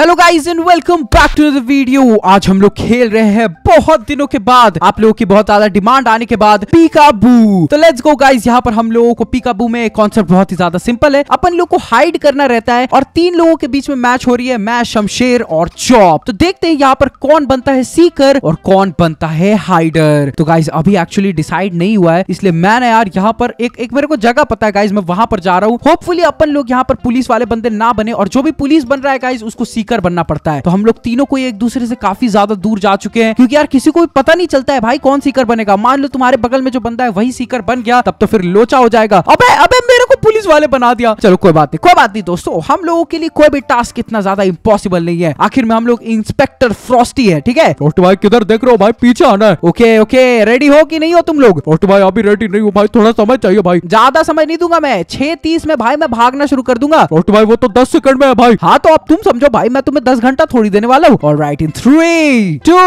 hello guys and welcome back to the video आज हम लोग खेल रहे हैं बहुत दिनों के बाद आप लोगों की बहुत ज्यादा डिमांड आने के बाद पीकाबू तो लेट्स गो गाइस यहाँ पर हम लोगों को पीकाबू में कॉन्सेप्ट बहुत ही ज्यादा सिंपल है अपन लोग को हाइड करना रहता है और तीन लोगों के बीच में मैच हो रही है मैं शमशेर और चौप तो देखते हैं यहाँ पर कौन बनता है सीकर और कौन बनता है हाइडर तो गाइज अभी एक्चुअली डिसाइड नहीं हुआ है इसलिए मैंने यार यहाँ पर एक एक मेरे को जगह पता है गाइज मैं वहां पर जा रहा हूँ होपफुली अपन लोग यहाँ पर पुलिस वाले बंदे ना बने और जो भी पुलिस बन रहा है गाइज उसको सीख स्पीकर बनना पड़ता है तो हम लोग तीनों को एक दूसरे से काफी ज्यादा दूर जा चुके हैं क्योंकि यार किसी को भी पता नहीं चलता है भाई कौन सीकर बनेगा मान लो तुम्हारे बगल में जो बंदा है वही सीकर बन गया तब तो फिर लोचा हो जाएगा अबे अबे मेरे को पुलिस वाले बना दिया चलो कोई बात नहीं कोई बात नहीं दोस्तों हम लोगों के लिए कोई भी टास्क इतना ज्यादा इम्पोसिबल नहीं है आखिर में हम लोग इंस्पेक्टर फ्रॉस्टी है ठीक है रोट भाई किधर देख रहे हो भाई पीछे आना है ओके ओके रेडी हो कि नहीं हो तुम लोग रोट भाई अभी रेडी नहीं हो भाई थोड़ा समय चाहिए भाई ज्यादा समय नहीं दूंगा मैं छह तीस में भाई मैं भागना शुरू कर दूंगा रोट भाई वो तो दस सेकंड में है भाई हाँ तो अब तुम समझो भाई मैं मैं तुम्हें दस घंटा थोड़ी देने वाला हूँ right in three two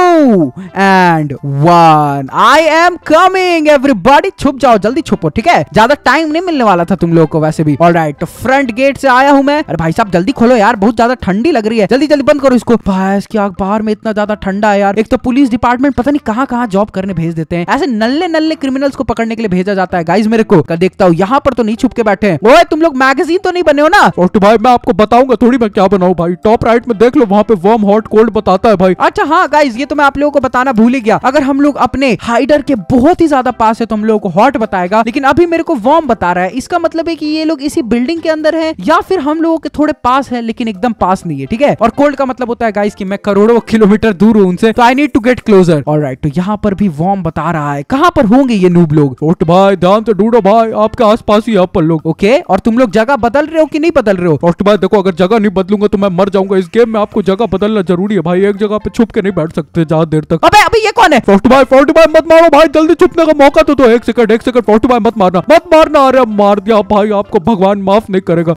and one I am coming everybody छुप जाओ जल्दी छुपो ठीक है ज्यादा टाइम नहीं मिलने वाला था तुम लोगों को वैसे भी और राइट फ्रंट गेट से आया हूँ मैं अरे भाई साहब जल्दी खोलो यार बहुत ज्यादा ठंडी लग रही है जल्दी जल्दी बंद करो इसको भाई बाहर में इतना ज्यादा ठंडा है यार एक तो पुलिस डिपार्टमेंट पता नहीं कहाँ कहाँ जॉब करने भेज देते हैं ऐसे नल्ले नल्ले क्रिमिनल्स को पकड़ने के लिए भेजा जाता है गाइज मेरे को कल देखता हूँ यहाँ पर तो नहीं छुप के बैठे हैं ओए तुम लोग मैगजीन तो नहीं बने हो ना और तो भाई मैं आपको बताऊंगा थोड़ी मैं क्या बनाऊ भाई टॉप राइट में देख लो वहाँ पे वार्म हॉट कोल्ड बताता है भाई अच्छा हाँ गाइज ये तो मैं आप लोगों को बताना भूल ही गया अगर हम लोग अपने हाइडर के बहुत ही ज्यादा पास है तो हम लोगों को हॉट बताएगा लेकिन अभी मेरे को वार्म बता रहा है इसका मतलब है की ये लोग इसी बिल्डिंग के अंदर है या फिर हम लोगों के थोड़े पास है लेकिन एकदम पास नहीं है ठीक है और कोल्ड का मतलब होता है गाइस की मैं करोड़ों किलोमीटर दूर हूँ उनसे तो I need to get closer और राइट तो यहाँ पर भी वार्म बता रहा है कहाँ पर होंगे ये नूब लोग उठ भाई ध्यान से ढूंढो भाई आपके आस पास ही यहाँ पर लोग ओके और तुम लोग जगह बदल रहे हो की नहीं बदल रहे हो उठ भाई देखो अगर जगह नहीं बदलूंगा तो मैं मर जाऊंगा इस गेम में आपको जगह बदलना जरूरी है भाई एक जगह पे छुप के नहीं बैठ सकते ज्यादा देर तक अबे अबे ये कौन है फोर्टी भाई फोर्टी भाई मत मारो भाई जल्दी छुपने का मौका तो दो एक सेकंड एक सेकंड फोर्टी भाई मत मारना मत मारना अरे मार दिया भाई आपको भगवान माफ नहीं करेगा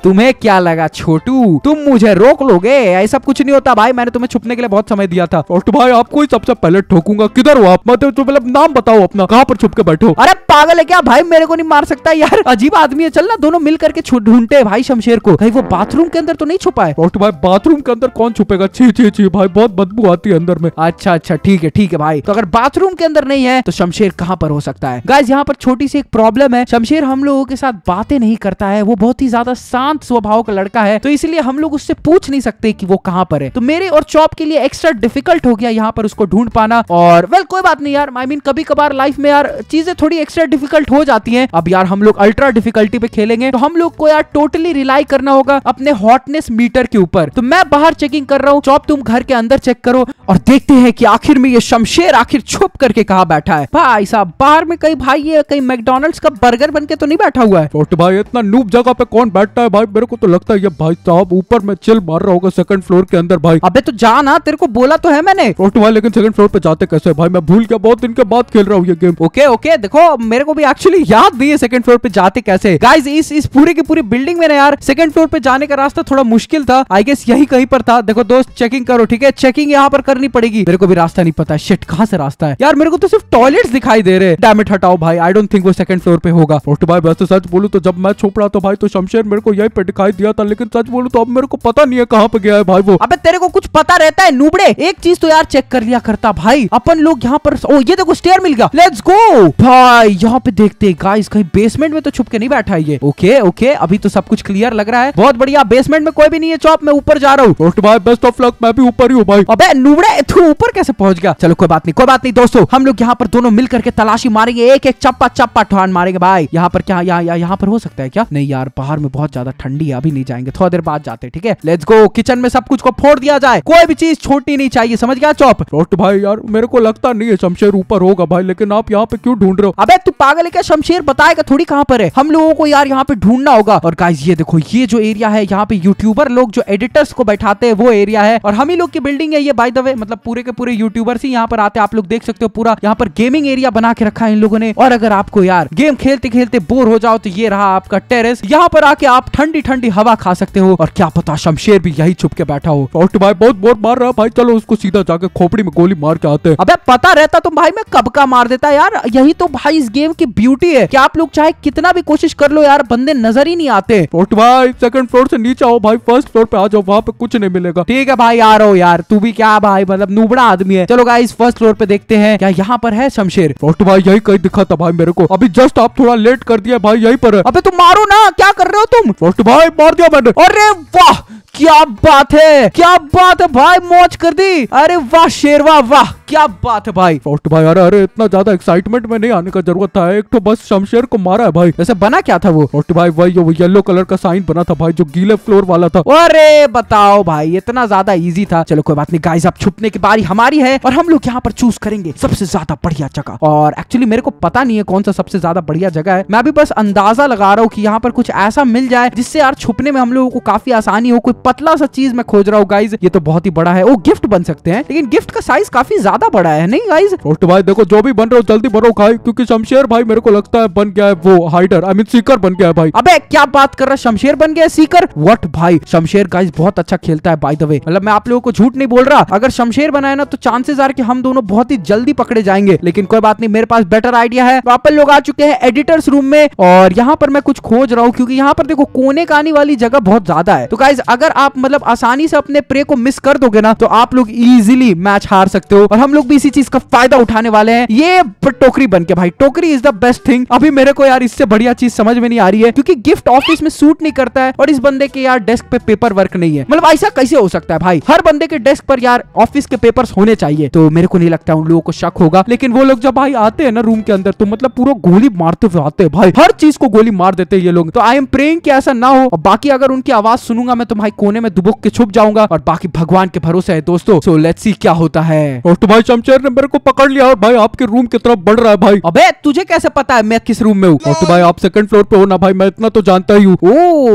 तुम्हें क्या लगा छोटू तुम मुझे रोक लोगे ऐसा कुछ नहीं होता भाई मैंने तुम्हें छुपने के लिए बहुत समय दिया था फोर्टी भाई आपको ही सबसे पहले ठोकूंगा किधर हो आप मतलब मतलब नाम बताओ अपना कहाँ पर छुप के बैठो अरे पागल है क्या भाई मेरे को नहीं मार सकता यार अजीब आदमी है चल ना दोनों मिल करके छुट ढूंढते भाई शमशेर को कहीं वो बाथरूम के अंदर तो नहीं छुपा है और तुम्हारे बाथरूम के अंदर कौन छुपेगा छी छी छी भाई बहुत बदबू आती है अंदर में अच्छा अच्छा ठीक है ठीक है भाई तो अगर बाथरूम के अंदर नहीं है तो शमशेर कहाँ पर हो सकता है गाइज यहाँ पर छोटी सी एक प्रॉब्लम है शमशेर हम लोगों के साथ बातें नहीं करता है वो बहुत ही ज्यादा शांत स्वभाव का लड़का है तो इसलिए हम लोग उससे पूछ नहीं सकते कि वो कहाँ पर है तो मेरे और चौप के लिए एक्स्ट्रा डिफिकल्ट हो गया यहाँ पर उसको ढूंढ पाना और वेल कोई बात नहीं यार आई मीन कभी कभार लाइफ में यार चीजें थोड़ी एक्स्ट्रा डिफिकल्ट हो जाती है अब यार हम लोग अल्ट्रा डिफिकल्टी पे खेलेंगे तो हम लोग को यार टोटली रिलाई करना होगा अपने हॉटनेस मीटर के ऊपर तो मैं बाहर चेकिंग कर रहा हूँ चौप तुम घर के अंदर चेक करो और देखते हैं कि आखिर में ये शमशेर आखिर छुप करके कहा बैठा है भाई साहब बाहर में कई भाई है कई मैकडोनल्ड का बर्गर बन के तो नहीं बैठा हुआ है छोटे तो भाई इतना नूब जगह पे कौन बैठता है भाई मेरे को तो लगता है ये भाई साहब ऊपर में चिल मार रहा होगा सेकंड फ्लोर के अंदर भाई अबे तो जा ना हाँ, तेरे को बोला तो है मैंने छोटे तो भाई लेकिन सेकंड फ्लोर पे जाते कैसे है भाई मैं भूल गया बहुत दिन के बाद खेल रहा हूँ ये गेम ओके ओके देखो मेरे को भी एक्चुअली याद नहीं है सेकंड फ्लोर पे जाते कैसे गाइज इस इस पूरे की पूरी बिल्डिंग में ना यार सेकंड फ्लोर पे जाने का रास्ता रास्ता तो थोड़ा मुश्किल था आई गेस यही कहीं पर था देखो दोस्त चेकिंग करो ठीक है चेकिंग यहाँ पर करनी पड़ेगी मेरे को भी रास्ता नहीं पता शिट कहाँ से रास्ता है यार मेरे को तो सिर्फ टॉयलेट दिखाई दे रहे डैमेट हटाओ भाई आई डोंट थिंक वो सेकंड फ्लोर पे होगा तो भाई वैसे सच बोलू तो जब मैं छुप रहा था भाई तो शमशेर मेरे को यही पे दिखाई दिया था लेकिन सच बोलू तो अब मेरे को पता नहीं है कहाँ पे गया है भाई वो अब तेरे को कुछ पता रहता है नूबड़े एक चीज तो यार चेक कर लिया करता भाई अपन लोग यहाँ पर ओ ये देखो स्टेयर मिल गया लेट्स गो भाई यहाँ पे देखते गाइस कहीं बेसमेंट में तो छुप के नहीं बैठा है ये ओके ओके अभी तो सब कुछ क्लियर लग रहा है बहुत बढ़िया बेसमेंट बेसमेंट में कोई भी नहीं है चौप मैं ऊपर जा रहा हूँ भाई बेस्ट ऑफ लक मैं भी ऊपर ही हूँ भाई अबे नुबड़े तू ऊपर कैसे पहुंच गया चलो कोई बात नहीं कोई बात नहीं दोस्तों हम लोग यहाँ पर दोनों मिल करके तलाशी मारेंगे एक एक चप्पा चप्पा ठहान मारेंगे भाई यहाँ पर क्या यहाँ यहाँ पर हो सकता है क्या नहीं यार बाहर में बहुत ज्यादा ठंडी है अभी नहीं जाएंगे थोड़ा देर बाद जाते ठीक है लेट्स गो किचन में सब कुछ को फोड़ दिया जाए कोई भी चीज छोटी नहीं चाहिए समझ गया चौप रोस्ट भाई यार मेरे को लगता नहीं है शमशेर ऊपर होगा भाई लेकिन आप यहाँ पे क्यों ढूंढ रहे हो अबे तू पागल है क्या शमशेर बताएगा थोड़ी कहाँ पर है हम लोगों को यार यहाँ पे ढूंढना होगा और गाइस ये देखो ये जो एरिया है यहाँ पे यूट्यूबर लोग जो एडिटर्स को बैठाते हैं वो एरिया है और हम ही लोग की बिल्डिंग है ये बाय द वे मतलब पूरे के पूरे यूट्यूबर्स ही यहाँ पर आते आप लोग देख सकते हो पूरा यहाँ पर गेमिंग एरिया बना के रखा है इन लोगों ने और अगर आपको यार गेम खेलते खेलते बोर हो जाओ तो ये रहा आपका टेरिस यहाँ पर आके आप ठंडी ठंडी हवा खा सकते हो और क्या पता शमशेर भी यही छुप के बैठा हो और भाई बहुत बोर मार रहा भाई चलो उसको सीधा जाके खोपड़ी में गोली मार के आते हैं अबे पता रहता तुम तो भाई मैं कब का मार देता यार यही तो भाई इस गेम की ब्यूटी है क्या आप लोग चाहे कितना भी कोशिश कर लो यार बंदे नजर ही नहीं आते भाई सेकंड फ्लोर से नीचे जाओ भाई फर्स्ट फ्लोर पे आ जाओ वहाँ पे कुछ नहीं मिलेगा ठीक है भाई आ रहा हो यार तू भी क्या भाई मतलब नूबड़ा आदमी है चलो गाइस फर्स्ट फ्लोर पे देखते हैं क्या यहाँ पर है शमशेर फर्स्ट भाई यही कहीं दिखा था भाई मेरे को अभी जस्ट आप थोड़ा लेट कर दिया भाई यही पर अभी तुम मारो ना क्या कर रहे हो तुम फर्स्ट भाई मार दिया मैंने अरे वाह क्या बात है क्या बात है भाई मौज कर दी अरे वाह शेरवा वाह क्या बात है भाई फर्स्ट भाई अरे अरे इतना ज्यादा एक्साइटमेंट में नहीं आने का जरूरत था एक तो बस शमशेर को मारा है भाई ऐसे बना क्या था वो फर्स्ट भाई वही येलो कलर का साइन बना था भाई जो गीले फ्लोर वाला था अरे बताओ भाई इतना ज्यादा इजी था चलो कोई बात नहीं गाइस अब छुपने की बारी हमारी है और हम लोग यहाँ पर चूज करेंगे सबसे ज्यादा बढ़िया जगह और एक्चुअली मेरे को पता नहीं है कौन सा सबसे ज्यादा बढ़िया जगह है मैं भी बस अंदाजा लगा रहा हूँ की यहाँ पर कुछ ऐसा मिल जाए जिससे यार छुपने में हम लोगों को काफी आसानी हो कोई पतला सा चीज मैं खोज रहा हूँ गाइज ये तो बहुत ही बड़ा है वो गिफ्ट बन सकते हैं लेकिन गिफ्ट का साइज काफी ज्यादा बड़ा है नहीं गाइज तो भाई देखो जो भी बन रहे हो जल्दी बनो खाई क्योंकि शमशेर भाई मेरे को लगता है बन गया है वो हाइडर आई मीन सीकर बन गया है भाई अबे क्या बात कर रहा है शमशेर बन गया है सीकर व्हाट बट भाई शमशेर गाइस बहुत अच्छा खेलता है बाय द वे मतलब मैं आप लोगों को झूठ नहीं बोल रहा अगर शमशेर बनाए ना तो चांसेस आर कि हम दोनों बहुत ही जल्दी पकड़े जाएंगे लेकिन कोई बात नहीं मेरे पास बेटर आइडिया है वापस लोग आ चुके हैं एडिटर्स रूम में और यहाँ पर मैं कुछ खोज रहा हूँ क्योंकि यहाँ पर देखो कोने का आने वाली जगह बहुत ज्यादा है तो गाइज अगर आप मतलब आसानी से अपने प्रे को मिस कर दोगे ना तो आप लोग इजिली मैच हार सकते हो और हम लोग भी इसी चीज का फायदा उठाने वाले हैं ये टोकरी बन के भाई टोकरी इज द बेस्ट थिंग अभी मेरे को यार इससे बढ़िया चीज समझ में नहीं आ रही है क्योंकि गिफ्ट ऑफिस में सूट नहीं करता है और इस बंदे के यार डेस्क पे पेपर वर्क नहीं है मतलब ऐसा कैसे हो सकता है भाई हर बंदे के डेस्क पर यार ऑफिस के पेपर होने चाहिए तो मेरे को नहीं लगता उन लोगों को शक होगा लेकिन वो लोग जब भाई आते हैं ना रूम के अंदर तो मतलब पूरा गोली मारते हुए आते हैं भाई हर चीज को गोली मार देते हैं ये लोग तो आई एम प्रेम की ऐसा ना हो बाकी अगर उनकी आवाज सुनूंगा मैं तो भाई कोने में दुबक के छुप जाऊंगा और बाकी भगवान के भरोसे है दोस्तों सो लेट्स सी क्या होता है और तुम्हारे तो चमचेर ने मेरे को पकड़ लिया और भाई आपके रूम की तरफ बढ़ रहा है भाई अबे तुझे कैसे पता है मैं किस रूम में हूँ और तो भाई आप सेकंड फ्लोर पे हो ना भाई मैं इतना तो जानता ही हूँ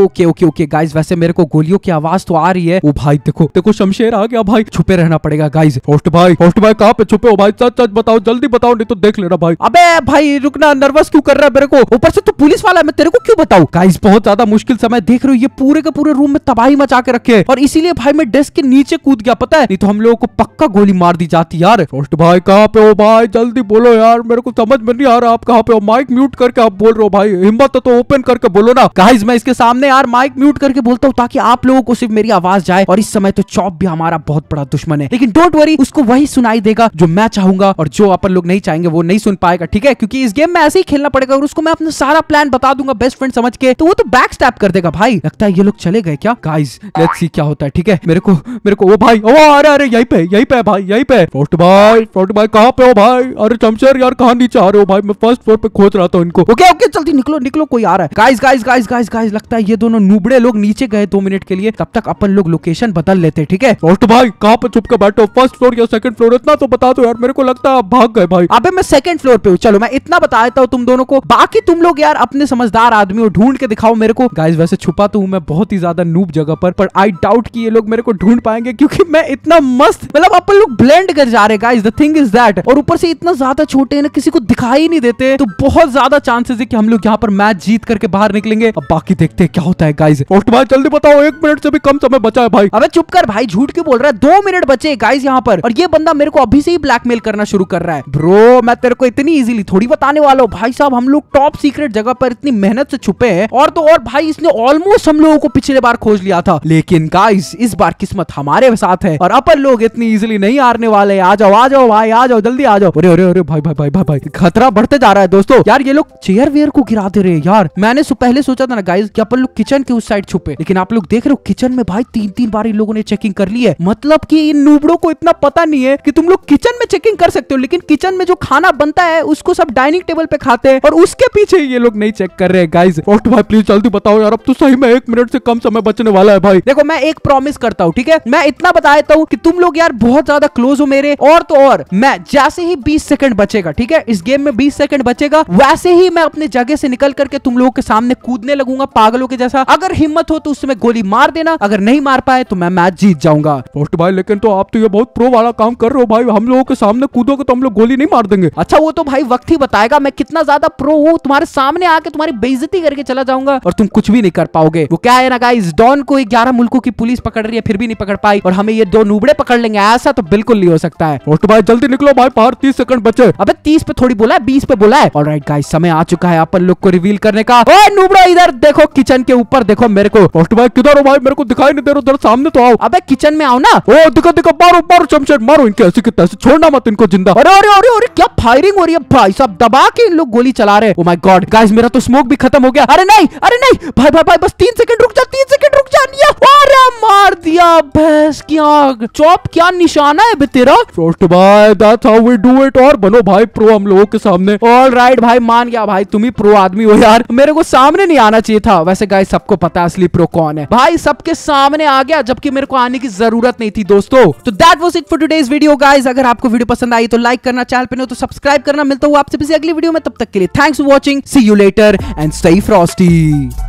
ओके ओके ओके गाइस से मेरे को गोलियों की आवाज तो आ रही है वो भाई देखो देखो शमशेर आ गया भाई छुपे रहना पड़ेगा गाइज होस्ट भाई होस्ट भाई कहाँ पे छुपे हो भाई सच सच बताओ जल्दी बताओ नहीं तो देख लेना भाई अबे भाई रुकना नर्वस क्यों कर रहा है मेरे को ऊपर से तो पुलिस वाला है मैं तेरे को क्यों बताऊ गाइज बहुत ज्यादा मुश्किल समय देख रही हूँ ये पूरे के पूरे रूम में तबाही मचा के रखे है और इसीलिए भाई मैं डेस्क के नीचे कूद गया पता है नहीं तो हम लोगों को पक्का गोली मार दी जाती यार होस्ट भाई कहाँ पे हो भाई जल्दी बोलो यार मेरे को समझ में नहीं आ रहा आप कहाँ पे हो माइक म्यूट करके आप बोल रहे हो भाई हिम्मत तो ओपन तो करके बोलो ना गाइज मैं इसके सामने यार माइक म्यूट करके बोल बोलता हूँ ताकि आप लोगों को सिर्फ मेरी आवाज जाए और इस समय तो चौप भी हमारा बहुत बड़ा दुश्मन है लेकिन डोंट वरी उसको वही सुनाई देगा जो मैं चाहूंगा और जो अपन लोग नहीं चाहेंगे वो नहीं सुन पाएगा ठीक है क्योंकि इस गेम में ऐसे ही खेलना पड़ेगा और उसको मैं अपना सारा प्लान बता दूंगा बेस्ट फ्रेंड समझ के तो वो तो बैक स्टैप कर देगा भाई लगता है ये लोग चले गए क्या गाइस लेट्स सी क्या होता है ठीक है मेरे को मेरे को ओ भाई ओ अरे अरे यही पे यही पे भाई यही पे फोर्ट भाई फोर्ट भाई कहाँ पे हो भाई अरे चमचर यार कहाँ नीचे आ रहे हो भाई मैं फर्स्ट फ्लोर पे खोज रहा था इनको ओके ओके जल्दी निकलो निकलो कोई आ रहा है guys guys guys guys guys लगता है ये दोनों नुबड़े लोग नीचे गए दो मिनट के लिए तब तक अपन लोग लोकेशन बदल लेते ठीक है और तो भाई कहाँ पर छुप के बैठो फर्स्ट फ्लोर या सेकंड फ्लोर इतना तो बता दो यार मेरे को लगता है भाग गए भाई अबे मैं सेकंड फ्लोर पे हूँ चलो मैं इतना बता देता हूँ तुम दोनों को बाकी तुम लोग यार अपने समझदार आदमी हो ढूंढ के दिखाओ मेरे को गाइस वैसे छुपा तो हूँ मैं बहुत ही ज्यादा नूब जगह पर पर आई डाउट की ये लोग मेरे को ढूंढ पाएंगे क्योंकि मैं इतना मस्त मतलब अपन लोग ब्लेंड कर जा रहे guys the thing is that और ऊपर से इतना ज्यादा छोटे ना किसी को दिखाई नहीं देते तो बहुत ज्यादा चांसेस है कि हम लोग यहाँ पर मैच जीत करके बाहर निकलेंगे अब बाकी देखते हैं क्या होता है गाइज और तुम्हारे तो जल्दी बताओ एक मिनट से भी कम समय बचा है भाई अबे चुप कर भाई झूठ क्यों बोल रहा है दो मिनट बचे गाइस यहाँ पर और ये बंदा मेरे को अभी से ही ब्लैकमेल करना शुरू कर रहा है ब्रो मैं तेरे को इतनी इजीली थोड़ी बताने वाला हूँ भाई साहब हम लोग टॉप सीक्रेट जगह पर इतनी मेहनत से छुपे हैं और तो और भाई इसने ऑलमोस्ट हम लोगों को पिछले बार खोज लिया था लेकिन गाइस इस बार किस्मत हमारे साथ है और अपन लोग इतनी इजिली नहीं हारने वाले आ जाओ आ जाओ भाई आ जाओ जल्दी आ जाओ अरे अरे अरे भाई भाई भाई भाई खतरा बढ़ते जा रहा है दोस्तों यार ये लोग चेयर वेयर को गिरा दे रहे यार मैंने पहले सोचा था ना गाइस कि अपन लोग किचन के उस साइड छुपे लेकिन आप लोग देख रहे हो किचन में भाई तीन तीन बार इन लोगों ने चेकिंग कर ली है मतलब की इन नूबड़ों को इतना पता नहीं है की तुम लोग किचन में चेकिंग कर सकते हो लेकिन किचन में जो खाना बनता है उसको सब डाइनिंग टेबल पे खाते हैं और उसके पीछे ये लोग नहीं चेक कर रहे हैं गाइज भाई प्लीज जल्दी बताओ यार अब तो सही में एक मिनट से कम समय बचने वाला है भाई देखो मैं एक प्रॉमिस करता हूँ ठीक है मैं इतना बता देता हूँ कि तुम लोग यार बहुत ज्यादा क्लोज हो मेरे और तो और मैं जैसे ही 20 सेकंड बचेगा ठीक है इस गेम में 20 सेकंड बचेगा वैसे ही मैं अपने जगह से निकल करके तुम लोगों के सामने कूदने लगूंगा पागलों के जैसा अगर हिम्मत हो तो उस समय गोली मार देना अगर नहीं मार पाए तो मैं मैच जीत जाऊंगा भाई लेकिन तो आप तो ये बहुत प्रो वाला काम कर रहे हो भाई हम लोगों के सामने कूदोगे तो हम लोग गोली नहीं मार देंगे अच्छा वो तो भाई वक्त ही बताएगा मैं कितना ज्यादा प्रो हूँ तुम्हारे सामने आके तुम्हारी बेइज्जती करके चला जाऊंगा और तुम कुछ भी नहीं कर पाओगे वो क्या है ना गाइस डॉन को ग्यारह मुल्कों की पुलिस पकड़ रही है फिर भी नहीं पकड़ पाई और हमें ये दो नूबड़े पकड़ लेंगे ऐसा तो बिल्कुल नहीं हो सकता है पोस्ट भाई जल्दी निकलो भाई बाहर तीस सेकंड बचे अब तीस पे थोड़ी बोला है बीस पे बोला है और गाइस समय आ चुका है अपन लोग को रिवील करने का नूबड़ा इधर देखो किचन के ऊपर देखो मेरे को फास्ट भाई किधर हो भाई मेरे को दिखाई नहीं दे रहा उधर सामने तो आओ अबे किचन में आओ ना ओ दिखा दिखो मारो मारो चमचेट मारो इनके ऐसे कितना छोड़ना मत इनको जिंदा अरे अरे अरे अरे क्या फायरिंग हो रही है भाई साहब दबा के इन लोग गोली चला रहे ओ माय गॉड गाइस मेरा तो स्मोक भी खत्म हो गया अरे नहीं अरे नहीं भाई भाई भाई बस तीन सेकंड रुक जा तीन सेकंड रुक जा अरे मार दिया भैंस की आग चौप क्या निशाना है तेरा फ्रोस्ट भाई that's how we do it और बनो भाई प्रो हम लोगों के सामने ऑल राइट भाई मान गया भाई तुम ही प्रो आदमी हो यार मेरे को सामने नहीं आना चाहिए था वैसे गाइस सबको पता है असली प्रो कौन है भाई सबके सामने आ गया जबकि मेरे को आने की जरूरत नहीं थी दोस्तों तो that was it for today's video guys अगर आपको वीडियो पसंद आई तो लाइक करना चैनल पे नहीं तो सब्सक्राइब करना मिलता हूँ आपसे अगली वीडियो में तब तक के लिए thanks for watching see you later and stay Frosty